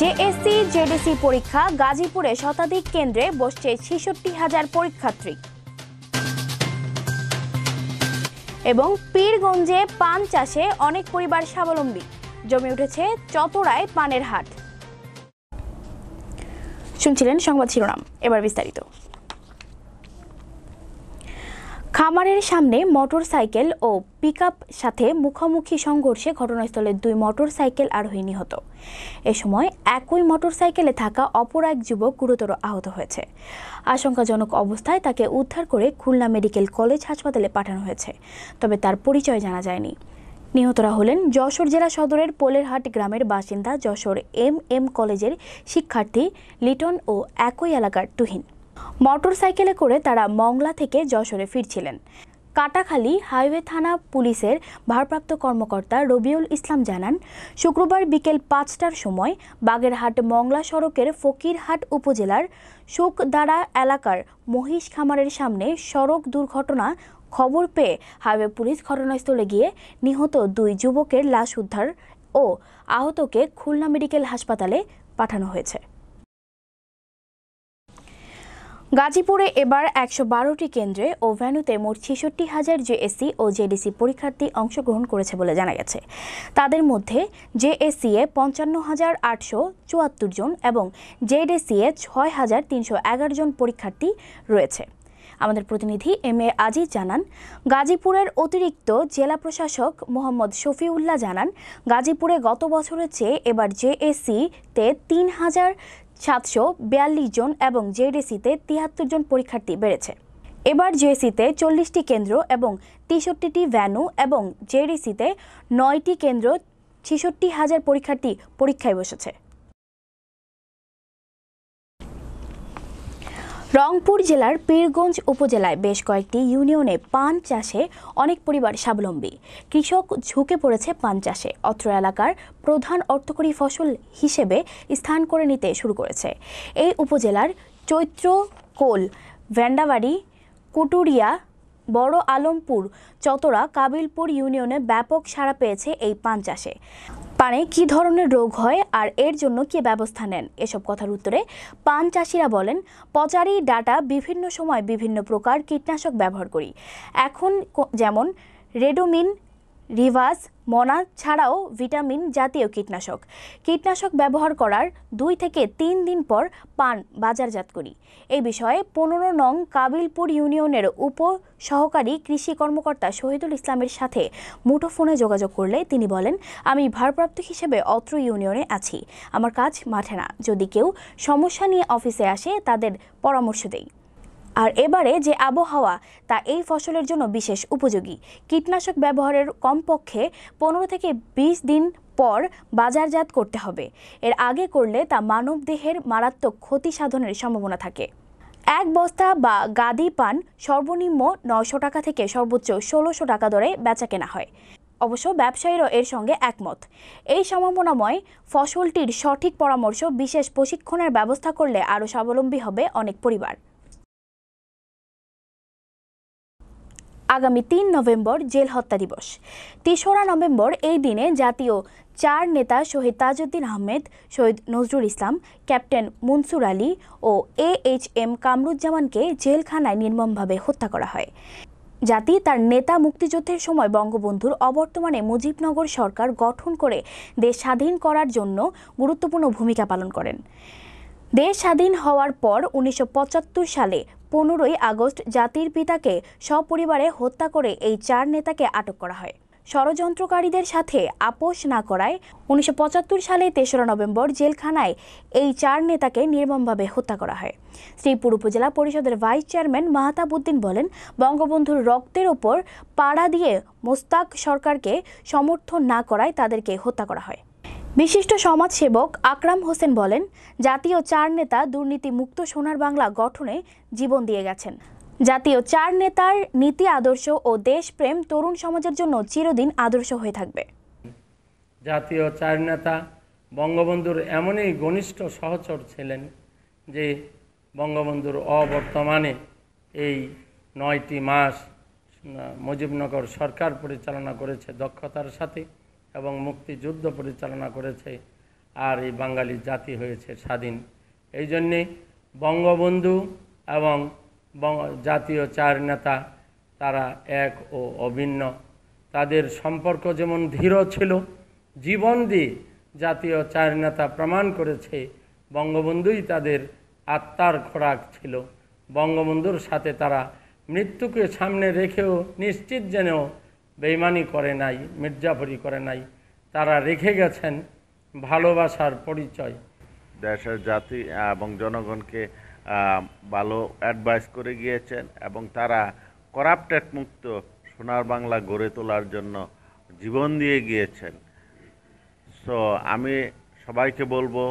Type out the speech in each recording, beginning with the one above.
JSC JDC পরীক্ষা গাজীপুরে শতাধিক কেন্দ্রে বসছে ছেষট্টি হাজার পরীক্ষার্থী এবং পীরগঞ্জে পান চাষে অনেক পরিবার স্বাবলম্বী জমে উঠেছে চতরায় পানের হাট শুনছিলেন সংবাদ শিরোনাম এবার বিস্তারিত খামারের সামনে মোটর সাইকেল ও পিকআপ সাথে মুখোমুখি সংঘর্ষে ঘটনাস্থলে দুই মোটর সাইকেল আরোহী নিহত এ সময় একই মোটর সাইকেলে থাকা অপর এক যুবক গুরুতর আহত হয়েছে আশঙ্কাজনক অবস্থায় তাকে উদ্ধার করে খুলনা মেডিকেল কলেজ হাসপাতালে পাঠানো হয়েছে তবে তার পরিচয় জানা যায়নি নিহতরা হলেন যশোর জেলা সদরের পোলেরহাট গ্রামের বাসিন্দা যশোর এম এম কলেজের শিক্ষার্থী লিটন ও একই এলাকার তুহিন মোটরসাইকেলে করে তারা মংলা থেকে যশোরে ফিরছিলেন কাটাখালী হাইওয়ে থানা পুলিশের ভারপ্রাপ্ত কর্মকর্তা রবিউল ইসলাম জানান শুক্রবার বিকেল পাঁচটার সময় বাগেরহাট মংলা সড়কের ফকিরহাট উপজেলার শোকদারা এলাকার মহিষ খামারের সামনে সড়ক দুর্ঘটনা খবর পেয়ে হাইওয়ে পুলিশ ঘটনাস্থলে গিয়ে নিহত দুই যুবকের লাশ উদ্ধার ও আহতকে খুলনা মেডিকেল হাসপাতালে পাঠানো হয়েছে গাজীপুরে এবার একশো বারোটি কেন্দ্রে ও ভ্যানুতে মোট ছেষট্টি হাজার জেএসসি ও জেডিসি পরীক্ষার্থী অংশগ্রহণ করেছে বলে জানা গেছে তাদের মধ্যে জেএসসি এ পঞ্চান্ন হাজার আটশো চুয়াত্তর জন এবং জেডিসি এ ছয় হাজার তিনশো এগারো জন পরীক্ষার্থী রয়েছে আমাদের প্রতিনিধি এম এ আজিজ জানান গাজীপুরের অতিরিক্ত জেলা প্রশাসক মোহাম্মদ শফিউল্লাহ জানান গাজীপুরে গত বছরের চেয়ে এবার জেএসসিতে তে তিন হাজার সাতশো বিয়াল্লিশ জন এবং জেডিসিতে তিয়াত্তর জন পরীক্ষার্থী বেড়েছে এবার জেএসিতে চল্লিশটি কেন্দ্র এবং তেষট্টিটি ভ্যানু এবং জেডিসিতে নয়টি কেন্দ্র ছেষট্টি হাজার পরীক্ষার্থী পরীক্ষায় বসেছে রংপুর জেলার পীরগঞ্জ উপজেলায় বেশ কয়েকটি ইউনিয়নে পান চাষে অনেক পরিবার স্বাবলম্বী কৃষক ঝুঁকে পড়েছে পান চাষে অত্র এলাকার প্রধান অর্থকরী ফসল হিসেবে স্থান করে নিতে শুরু করেছে এই উপজেলার চৈত্র কোল ভ্যান্ডাবাড়ি কুটুরিয়া বড় আলমপুর চতরা কাবিলপুর ইউনিয়নে ব্যাপক সাড়া পেয়েছে এই পান চাষে পানে কি ধরনের রোগ হয় আর এর জন্য কি ব্যবস্থা নেন এসব কথার উত্তরে পান চাষিরা বলেন পচারি ডাটা বিভিন্ন সময় বিভিন্ন প্রকার কীটনাশক ব্যবহার করি এখন যেমন রেডোমিন রিভাস মনা ছাড়াও ভিটামিন জাতীয় কীটনাশক কীটনাশক ব্যবহার করার দুই থেকে তিন দিন পর পান বাজারজাত করি এই বিষয়ে পনেরো নং কাবিলপুর ইউনিয়নের উপ সহকারী কৃষি কর্মকর্তা শহীদুল ইসলামের সাথে মুঠোফোনে যোগাযোগ করলে তিনি বলেন আমি ভারপ্রাপ্ত হিসেবে অত্র ইউনিয়নে আছি আমার কাজ মাঠে না যদি কেউ সমস্যা নিয়ে অফিসে আসে তাদের পরামর্শ দেই আর এবারে যে আবহাওয়া তা এই ফসলের জন্য বিশেষ উপযোগী কীটনাশক ব্যবহারের কমপক্ষে পনেরো থেকে বিশ দিন পর বাজারজাত করতে হবে এর আগে করলে তা মানব দেহের মারাত্মক ক্ষতি সাধনের সম্ভাবনা থাকে এক বস্তা বা গাদি পান সর্বনিম্ন নয়শো টাকা থেকে সর্বোচ্চ ষোলোশো টাকা দরে বেচা কেনা হয় অবশ্য ব্যবসায়ীরাও এর সঙ্গে একমত এই সম্ভাবনাময় ফসলটির সঠিক পরামর্শ বিশেষ প্রশিক্ষণের ব্যবস্থা করলে আরও স্বাবলম্বী হবে অনেক পরিবার আগামী তিন নভেম্বর জেল হত্যা দিবস তেসরা নভেম্বর এই দিনে জাতীয় চার নেতা শহীদ তাজউদ্দিন আহমেদ শহীদ নজরুল ইসলাম ক্যাপ্টেন মনসুর আলী ও এ এইচ এম কামরুজ্জামানকে জেলখানায় নির্মমভাবে হত্যা করা হয় জাতি তার নেতা মুক্তিযুদ্ধের সময় বঙ্গবন্ধুর অবর্তমানে মুজিবনগর সরকার গঠন করে দেশ স্বাধীন করার জন্য গুরুত্বপূর্ণ ভূমিকা পালন করেন দেশ স্বাধীন হওয়ার পর উনিশশো সালে পনেরোই আগস্ট জাতির পিতাকে সপরিবারে হত্যা করে এই চার নেতাকে আটক করা হয় ষড়যন্ত্রকারীদের সাথে আপোষ না করায় উনিশশো সালে তেসরা নভেম্বর জেলখানায় এই চার নেতাকে নির্মমভাবে হত্যা করা হয় শ্রীপুর উপজেলা পরিষদের ভাইস চেয়ারম্যান মাহতাব উদ্দিন বলেন বঙ্গবন্ধুর রক্তের ওপর পাড়া দিয়ে মোস্তাক সরকারকে সমর্থন না করায় তাদেরকে হত্যা করা হয় বিশিষ্ট সমাজসেবক আকরাম হোসেন বলেন জাতীয় চার নেতা দুর্নীতি মুক্ত সোনার বাংলা গঠনে জীবন দিয়ে গেছেন জাতীয় চার নেতার নীতি আদর্শ ও দেশপ্রেম তরুণ সমাজের জন্য চিরদিন আদর্শ হয়ে থাকবে জাতীয় চার নেতা বঙ্গবন্ধুর এমনই ঘনিষ্ঠ সহচর ছিলেন যে বঙ্গবন্ধুর অবর্তমানে এই নয়টি মাস মুজিবনগর সরকার পরিচালনা করেছে দক্ষতার সাথে এবং মুক্তিযুদ্ধ পরিচালনা করেছে আর এই বাঙালি জাতি হয়েছে স্বাধীন এই জন্যে বঙ্গবন্ধু এবং জাতীয় চার নেতা তারা এক ও অভিন্ন তাদের সম্পর্ক যেমন দৃঢ় ছিল জীবন দিয়ে জাতীয় চার নেতা প্রমাণ করেছে বঙ্গবন্ধুই তাদের আত্মার খোরাক ছিল বঙ্গবন্ধুর সাথে তারা মৃত্যুকে সামনে রেখেও নিশ্চিত যেন বেইমানি করে নাই মির্জাফরি করে নাই তারা রেখে গেছেন ভালোবাসার পরিচয় দেশের জাতি এবং জনগণকে ভালো অ্যাডভাইস করে গিয়েছেন এবং তারা করাপ্টেড মুক্ত সোনার বাংলা গড়ে তোলার জন্য জীবন দিয়ে গিয়েছেন সো আমি সবাইকে বলবো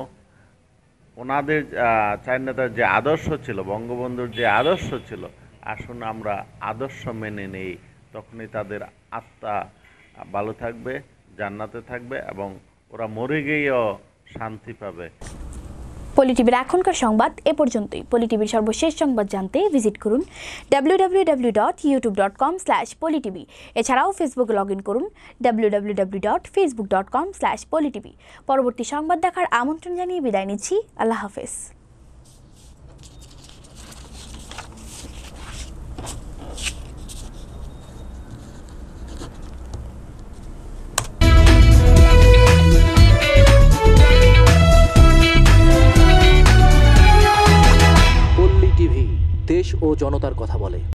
ওনাদের চার যে আদর্শ ছিল বঙ্গবন্ধুর যে আদর্শ ছিল আসুন আমরা আদর্শ মেনে নেই তখনই তাদের আত্মা ভালো থাকবে জান্নাতে থাকবে এবং ওরা মরে গিয়েও শান্তি পাবে পলিটিভির এখনকার সংবাদ এ পর্যন্তই পলিটিভির সর্বশেষ সংবাদ জানতে ভিজিট করুন W W dot YouTube dot com slash এছাড়াও ফেসবুকে লগ ইন করুন W W W dot Facebook dot com slash পলিটিভি পরবর্তী সংবাদ দেখার আমন্ত্রণ জানিয়ে বিদায় নিচ্ছি আল্লাহ হাফেজ ও জনতার কথা বলে